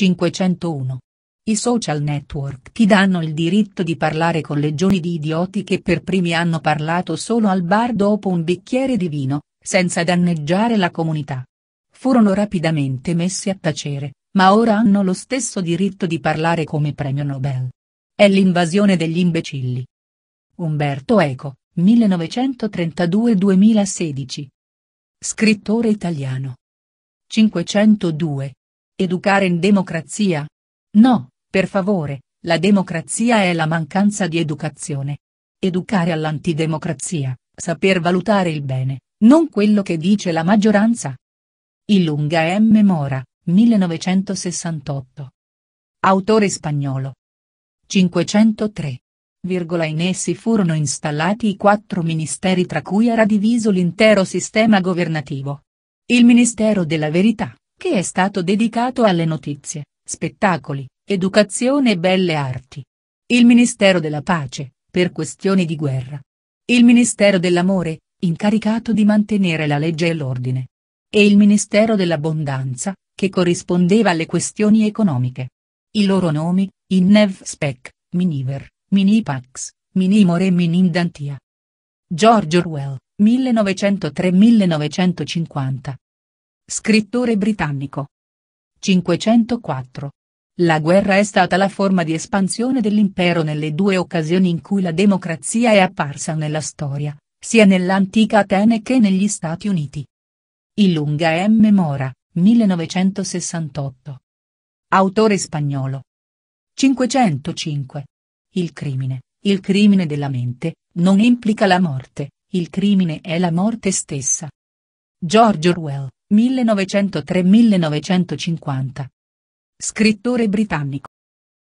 501. I social network ti danno il diritto di parlare con legioni di idioti che per primi hanno parlato solo al bar dopo un bicchiere di vino, senza danneggiare la comunità. Furono rapidamente messi a tacere, ma ora hanno lo stesso diritto di parlare come premio Nobel. È l'invasione degli imbecilli. Umberto Eco, 1932-2016. Scrittore italiano. 502. Educare in democrazia? No, per favore, la democrazia è la mancanza di educazione. Educare all'antidemocrazia, saper valutare il bene, non quello che dice la maggioranza. Ilunga M. Mora, 1968. Autore spagnolo. 503. Virgola in essi furono installati i quattro ministeri tra cui era diviso l'intero sistema governativo. Il Ministero della Verità, che è stato dedicato alle notizie, spettacoli, educazione e belle arti. Il Ministero della Pace, per questioni di guerra. Il Ministero dell'Amore, incaricato di mantenere la legge e l'ordine. E il Ministero dell'Abbondanza, che corrispondeva alle questioni economiche. I loro nomi, Innev Spec, Miniver, Minipax, Minimore e Minindantia. George Orwell, 1903-1950 scrittore britannico. 504. La guerra è stata la forma di espansione dell'impero nelle due occasioni in cui la democrazia è apparsa nella storia, sia nell'antica Atene che negli Stati Uniti. Il Lunga M. Mora, 1968. Autore spagnolo. 505. Il crimine, il crimine della mente, non implica la morte, il crimine è la morte stessa. George Orwell. 1903-1950. Scrittore britannico.